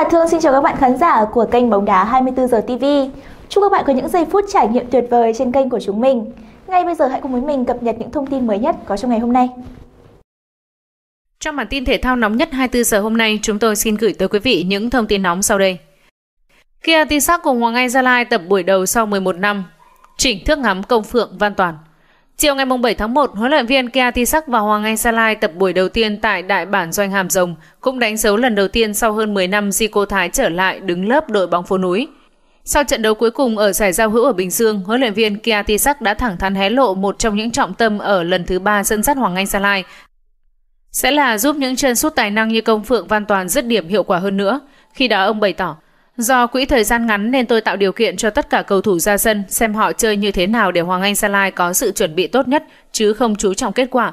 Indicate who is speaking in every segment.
Speaker 1: Hà Thương xin chào các bạn khán giả của kênh Bóng đá 24 giờ TV. Chúc các bạn có những giây phút trải nghiệm tuyệt vời trên kênh của chúng mình. Ngay bây giờ hãy cùng với mình cập nhật những thông tin mới nhất có trong ngày hôm nay. Trong bản tin thể thao nóng nhất 24 giờ hôm nay, chúng tôi xin gửi tới quý vị những thông tin nóng sau đây. Kia Tisak cùng Hoàng Anh Gia Lai tập buổi đầu sau 11 năm, chỉnh thước ngắm công phượng Văn Toàn. Chiều ngày 7 tháng 1, huấn luyện viên Kia Tisak và Hoàng Anh Salai tập buổi đầu tiên tại đại bản doanh Hàm Rồng, cũng đánh dấu lần đầu tiên sau hơn 10 năm Di Cô Thái trở lại đứng lớp đội bóng phố núi. Sau trận đấu cuối cùng ở giải giao hữu ở Bình Dương, huấn luyện viên Kia Tisak đã thẳng thắn hé lộ một trong những trọng tâm ở lần thứ ba dẫn dắt Hoàng Anh Salai sẽ là giúp những chân sút tài năng như công Phượng Văn Toàn dứt điểm hiệu quả hơn nữa. Khi đó ông bày tỏ, Do quỹ thời gian ngắn nên tôi tạo điều kiện cho tất cả cầu thủ ra sân xem họ chơi như thế nào để Hoàng Anh Gia Lai có sự chuẩn bị tốt nhất chứ không chú trọng kết quả.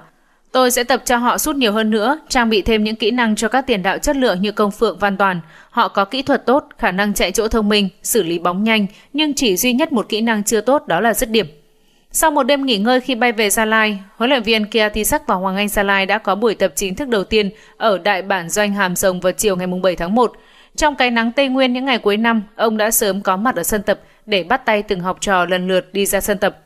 Speaker 1: Tôi sẽ tập cho họ sút nhiều hơn nữa, trang bị thêm những kỹ năng cho các tiền đạo chất lượng như Công Phượng Văn Toàn. Họ có kỹ thuật tốt, khả năng chạy chỗ thông minh, xử lý bóng nhanh, nhưng chỉ duy nhất một kỹ năng chưa tốt đó là dứt điểm. Sau một đêm nghỉ ngơi khi bay về Gia Lai, huấn luyện viên Kia Tisak và Hoàng Anh Gia Lai đã có buổi tập chính thức đầu tiên ở đại bản doanh Hàm Rồng vào chiều ngày 7 tháng 1. Trong cái nắng Tây Nguyên những ngày cuối năm, ông đã sớm có mặt ở sân tập để bắt tay từng học trò lần lượt đi ra sân tập.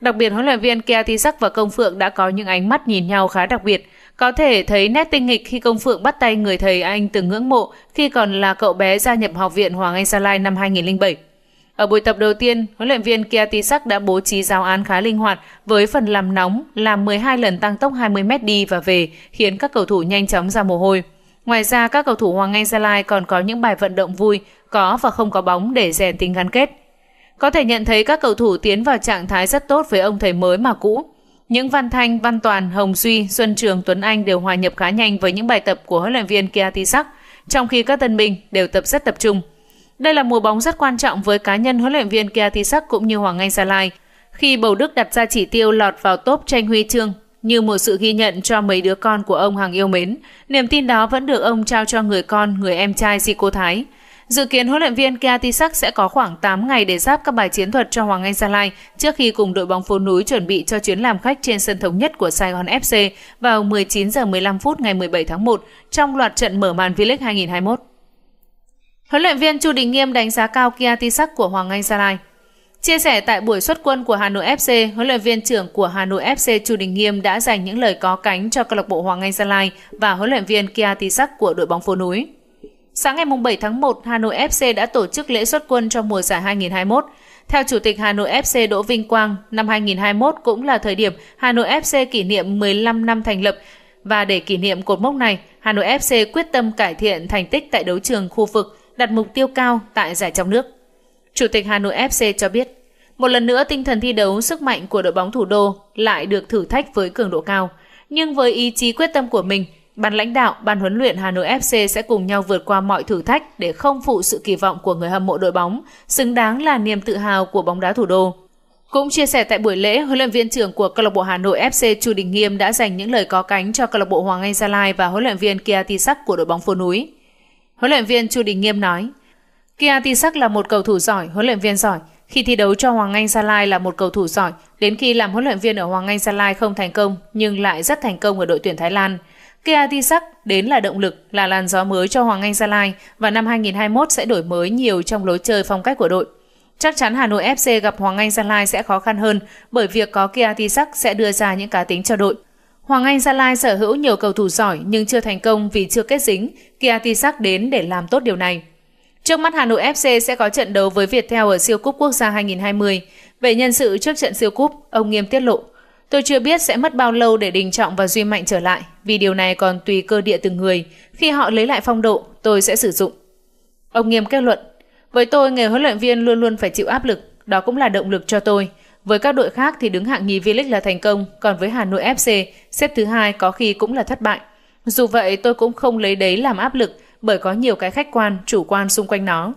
Speaker 1: Đặc biệt huấn luyện viên Sắc và Công Phượng đã có những ánh mắt nhìn nhau khá đặc biệt, có thể thấy nét tinh nghịch khi Công Phượng bắt tay người thầy anh từng ngưỡng mộ khi còn là cậu bé gia nhập học viện Hoàng Anh Gia Lai năm 2007. Ở buổi tập đầu tiên, huấn luyện viên Sắc đã bố trí giáo án khá linh hoạt với phần làm nóng, làm 12 lần tăng tốc 20m đi và về, khiến các cầu thủ nhanh chóng ra mồ hôi. Ngoài ra, các cầu thủ Hoàng Anh Gia Lai còn có những bài vận động vui, có và không có bóng để rèn tính gắn kết. Có thể nhận thấy các cầu thủ tiến vào trạng thái rất tốt với ông thầy mới mà cũ. Những Văn Thanh, Văn Toàn, Hồng Duy, Xuân Trường, Tuấn Anh đều hòa nhập khá nhanh với những bài tập của huấn luyện viên Sắc trong khi các tân binh đều tập rất tập trung. Đây là mùa bóng rất quan trọng với cá nhân huấn luyện viên Sắc cũng như Hoàng Anh Gia Lai, khi Bầu Đức đặt ra chỉ tiêu lọt vào top tranh huy chương như một sự ghi nhận cho mấy đứa con của ông hàng yêu mến, niềm tin đó vẫn được ông trao cho người con, người em trai Zico Thái. Dự kiến huấn luyện viên Kiatisak sẽ có khoảng 8 ngày để giáp các bài chiến thuật cho Hoàng Anh Gia Lai trước khi cùng đội bóng phố núi chuẩn bị cho chuyến làm khách trên sân thống nhất của Sài Gòn FC vào 19 giờ 15 phút ngày 17 tháng 1 trong loạt trận mở màn V-League 2021. Huấn luyện viên Chu Đình Nghiêm đánh giá cao Kiatisak của Hoàng Anh Gia Lai. Chia sẻ tại buổi xuất quân của Hà Nội FC, huấn luyện viên trưởng của Hà Nội FC Chu Đình Nghiêm đã dành những lời có cánh cho câu lạc bộ Hoàng Anh Gia Lai và huấn luyện viên Kia Tisak của đội bóng phố núi. Sáng ngày 7 tháng 1, Hà Nội FC đã tổ chức lễ xuất quân cho mùa giải 2021. Theo Chủ tịch Hà Nội FC Đỗ Vinh Quang, năm 2021 cũng là thời điểm Hà Nội FC kỷ niệm 15 năm thành lập và để kỷ niệm cột mốc này, Hà Nội FC quyết tâm cải thiện thành tích tại đấu trường khu vực, đặt mục tiêu cao tại giải trong nước. Chủ tịch Hà Nội FC cho biết, một lần nữa tinh thần thi đấu, sức mạnh của đội bóng thủ đô lại được thử thách với cường độ cao. Nhưng với ý chí quyết tâm của mình, ban lãnh đạo, ban huấn luyện Hà Nội FC sẽ cùng nhau vượt qua mọi thử thách để không phụ sự kỳ vọng của người hâm mộ đội bóng, xứng đáng là niềm tự hào của bóng đá thủ đô. Cũng chia sẻ tại buổi lễ, huấn luyện viên trưởng của câu lạc bộ Hà Nội FC Chu Đình Nghiêm đã dành những lời có cánh cho câu lạc bộ Hoàng Anh Gia Lai và huấn luyện viên Kia Sắc của đội bóng phố núi. Huấn luyện viên Chu Đình Nghiêm nói: Kia Tisak là một cầu thủ giỏi, huấn luyện viên giỏi. Khi thi đấu cho Hoàng Anh Gia Lai là một cầu thủ giỏi, đến khi làm huấn luyện viên ở Hoàng Anh Gia Lai không thành công nhưng lại rất thành công ở đội tuyển Thái Lan. Kia Tisak đến là động lực, là làn gió mới cho Hoàng Anh Gia Lai và năm 2021 sẽ đổi mới nhiều trong lối chơi phong cách của đội. Chắc chắn Hà Nội FC gặp Hoàng Anh Gia Lai sẽ khó khăn hơn bởi việc có Kia Tisak sẽ đưa ra những cá tính cho đội. Hoàng Anh Gia Lai sở hữu nhiều cầu thủ giỏi nhưng chưa thành công vì chưa kết dính, Kia Tisak đến để làm tốt điều này. Trước mắt Hà Nội FC sẽ có trận đấu với Viettel ở siêu cúp quốc gia 2020. Về nhân sự trước trận siêu cúp, ông Nghiêm tiết lộ, Tôi chưa biết sẽ mất bao lâu để Đình Trọng và Duy Mạnh trở lại, vì điều này còn tùy cơ địa từng người. Khi họ lấy lại phong độ, tôi sẽ sử dụng. Ông Nghiêm kết luận, với tôi nghề huấn luyện viên luôn luôn phải chịu áp lực, đó cũng là động lực cho tôi. Với các đội khác thì đứng hạng nhì V-League là thành công, còn với Hà Nội FC, xếp thứ hai có khi cũng là thất bại. Dù vậy tôi cũng không lấy đấy làm áp lực, bởi có nhiều cái khách quan, chủ quan xung quanh nó.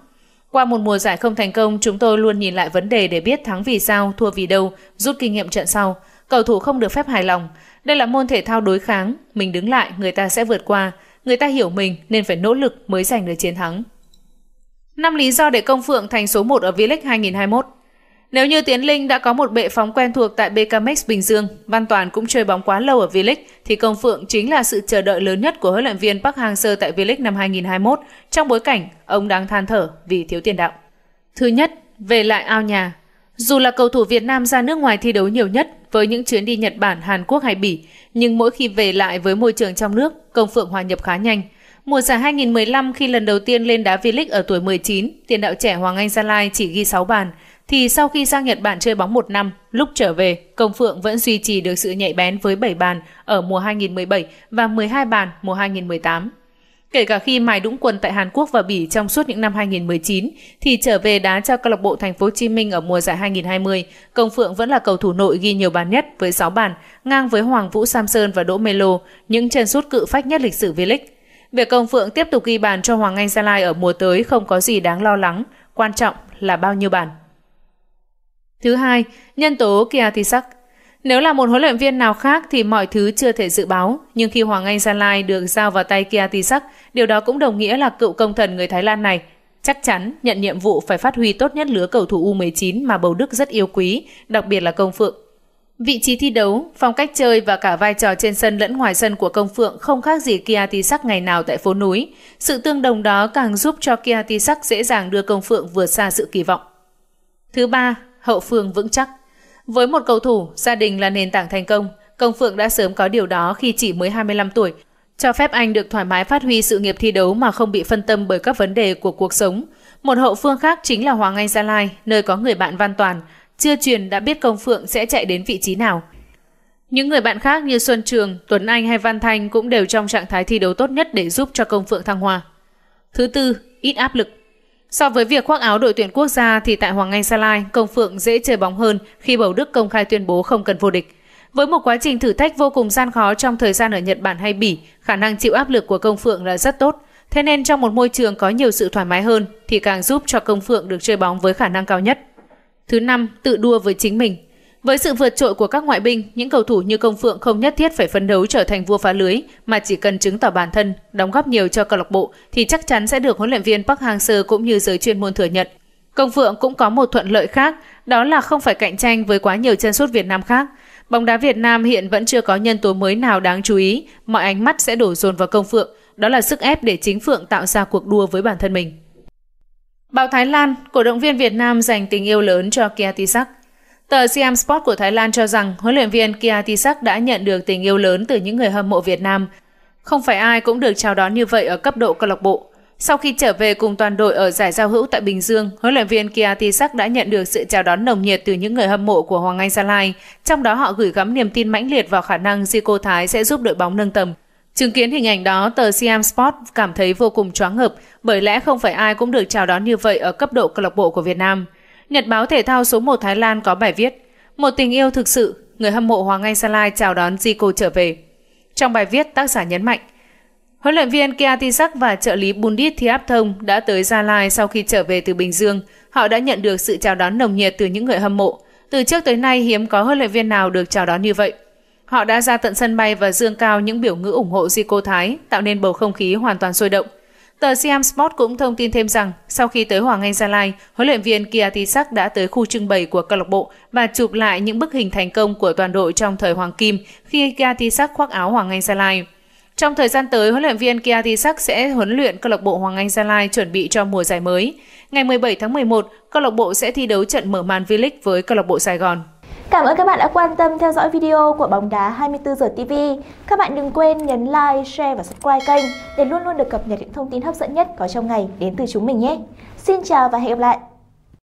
Speaker 1: Qua một mùa giải không thành công, chúng tôi luôn nhìn lại vấn đề để biết thắng vì sao, thua vì đâu, rút kinh nghiệm trận sau. Cầu thủ không được phép hài lòng. Đây là môn thể thao đối kháng, mình đứng lại, người ta sẽ vượt qua. Người ta hiểu mình nên phải nỗ lực mới giành được chiến thắng. Năm lý do để Công Phượng thành số 1 ở V-League 2021 nếu như Tiến Linh đã có một bệ phóng quen thuộc tại BKMX Bình Dương, Văn Toàn cũng chơi bóng quá lâu ở V-League, thì Công Phượng chính là sự chờ đợi lớn nhất của huấn luyện viên Park Hang-seo tại V-League năm 2021 trong bối cảnh ông đang than thở vì thiếu tiền đạo. Thứ nhất, về lại ao nhà. Dù là cầu thủ Việt Nam ra nước ngoài thi đấu nhiều nhất với những chuyến đi Nhật Bản, Hàn Quốc hay Bỉ, nhưng mỗi khi về lại với môi trường trong nước, Công Phượng hòa nhập khá nhanh. Mùa giải 2015 khi lần đầu tiên lên đá V-League ở tuổi 19, tiền đạo trẻ Hoàng Anh Gia Lai chỉ ghi 6 bàn – thì sau khi sang Nhật Bản chơi bóng một năm, lúc trở về, Công Phượng vẫn duy trì được sự nhạy bén với 7 bàn ở mùa 2017 và 12 bàn mùa 2018. Kể cả khi mài đũng quần tại Hàn Quốc và Bỉ trong suốt những năm 2019 thì trở về đá cho câu lạc bộ Thành phố Hồ Chí Minh ở mùa giải 2020, Công Phượng vẫn là cầu thủ nội ghi nhiều bàn nhất với 6 bàn, ngang với Hoàng Vũ Samson và Đỗ Melo, những chân sút cự phách nhất lịch sử V-League. Việc Công Phượng tiếp tục ghi bàn cho Hoàng Anh Gia Lai ở mùa tới không có gì đáng lo lắng, quan trọng là bao nhiêu bàn. Thứ hai, nhân tố Kiatisak. Nếu là một huấn luyện viên nào khác thì mọi thứ chưa thể dự báo, nhưng khi Hoàng Anh Gia Lai được giao vào tay Kiatisak, điều đó cũng đồng nghĩa là cựu công thần người Thái Lan này chắc chắn nhận nhiệm vụ phải phát huy tốt nhất lứa cầu thủ U19 mà Bầu Đức rất yêu quý, đặc biệt là Công Phượng. Vị trí thi đấu, phong cách chơi và cả vai trò trên sân lẫn ngoài sân của Công Phượng không khác gì Kiatisak ngày nào tại phố núi. Sự tương đồng đó càng giúp cho Kiatisak dễ dàng đưa Công Phượng vượt xa sự kỳ vọng. Thứ ba, hậu phương vững chắc. Với một cầu thủ, gia đình là nền tảng thành công. Công Phượng đã sớm có điều đó khi chỉ mới 25 tuổi, cho phép anh được thoải mái phát huy sự nghiệp thi đấu mà không bị phân tâm bởi các vấn đề của cuộc sống. Một hậu phương khác chính là Hoàng Anh Gia Lai, nơi có người bạn Văn Toàn. Chưa truyền đã biết Công Phượng sẽ chạy đến vị trí nào. Những người bạn khác như Xuân Trường, Tuấn Anh hay Văn Thanh cũng đều trong trạng thái thi đấu tốt nhất để giúp cho Công Phượng thăng hoa. Thứ tư, ít áp lực. So với việc khoác áo đội tuyển quốc gia thì tại Hoàng Anh Gia Lai, Công Phượng dễ chơi bóng hơn khi Bầu Đức công khai tuyên bố không cần vô địch. Với một quá trình thử thách vô cùng gian khó trong thời gian ở Nhật Bản hay Bỉ, khả năng chịu áp lực của Công Phượng là rất tốt. Thế nên trong một môi trường có nhiều sự thoải mái hơn thì càng giúp cho Công Phượng được chơi bóng với khả năng cao nhất. Thứ năm, tự đua với chính mình. Với sự vượt trội của các ngoại binh, những cầu thủ như Công Phượng không nhất thiết phải phấn đấu trở thành vua phá lưới, mà chỉ cần chứng tỏ bản thân, đóng góp nhiều cho câu lạc bộ thì chắc chắn sẽ được huấn luyện viên Park Hang-seo cũng như giới chuyên môn thừa nhận. Công Phượng cũng có một thuận lợi khác, đó là không phải cạnh tranh với quá nhiều chân sút Việt Nam khác. Bóng đá Việt Nam hiện vẫn chưa có nhân tố mới nào đáng chú ý, mọi ánh mắt sẽ đổ dồn vào Công Phượng, đó là sức ép để chính Phượng tạo ra cuộc đua với bản thân mình. Báo Thái Lan, cổ động viên Việt Nam dành tình yêu lớn cho Kiatisak. Tờ Siam Sport của Thái Lan cho rằng huấn luyện viên Kia Tisak đã nhận được tình yêu lớn từ những người hâm mộ Việt Nam. Không phải ai cũng được chào đón như vậy ở cấp độ câu lạc bộ. Sau khi trở về cùng toàn đội ở giải giao hữu tại Bình Dương, huấn luyện viên Kia Tisak đã nhận được sự chào đón nồng nhiệt từ những người hâm mộ của Hoàng Anh Gia Lai, trong đó họ gửi gắm niềm tin mãnh liệt vào khả năng Zico Thái sẽ giúp đội bóng nâng tầm. Chứng kiến hình ảnh đó, tờ Siam Sport cảm thấy vô cùng choáng ngợp, bởi lẽ không phải ai cũng được chào đón như vậy ở cấp độ câu lạc bộ của Việt Nam. Nhật báo thể thao số 1 Thái Lan có bài viết Một tình yêu thực sự, người hâm mộ Hoàng Anh Gia Lai chào đón Zico trở về. Trong bài viết, tác giả nhấn mạnh Huấn luyện viên Kiatisak và trợ lý Bundit Thiap Thông đã tới Gia Lai sau khi trở về từ Bình Dương. Họ đã nhận được sự chào đón nồng nhiệt từ những người hâm mộ. Từ trước tới nay hiếm có huấn luyện viên nào được chào đón như vậy. Họ đã ra tận sân bay và dương cao những biểu ngữ ủng hộ Zico Thái, tạo nên bầu không khí hoàn toàn sôi động – Tờ Siam Sport cũng thông tin thêm rằng, sau khi tới Hoàng Anh Gia Lai, huấn luyện viên Kiatisak đã tới khu trưng bày của câu lạc bộ và chụp lại những bức hình thành công của toàn đội trong thời Hoàng Kim khi Kiatisak khoác áo Hoàng Anh Gia Lai. Trong thời gian tới, huấn luyện viên Kiatisak sẽ huấn luyện câu lạc bộ Hoàng Anh Gia Lai chuẩn bị cho mùa giải mới. Ngày 17 tháng 11, câu lạc bộ sẽ thi đấu trận mở màn V-League với câu lạc bộ Sài Gòn. Cảm ơn các bạn đã quan tâm theo dõi video của Bóng đá 24 giờ TV. Các bạn đừng quên nhấn like, share và subscribe kênh để luôn luôn được cập nhật những thông tin hấp dẫn nhất có trong ngày đến từ chúng mình nhé. Xin chào và hẹn gặp lại!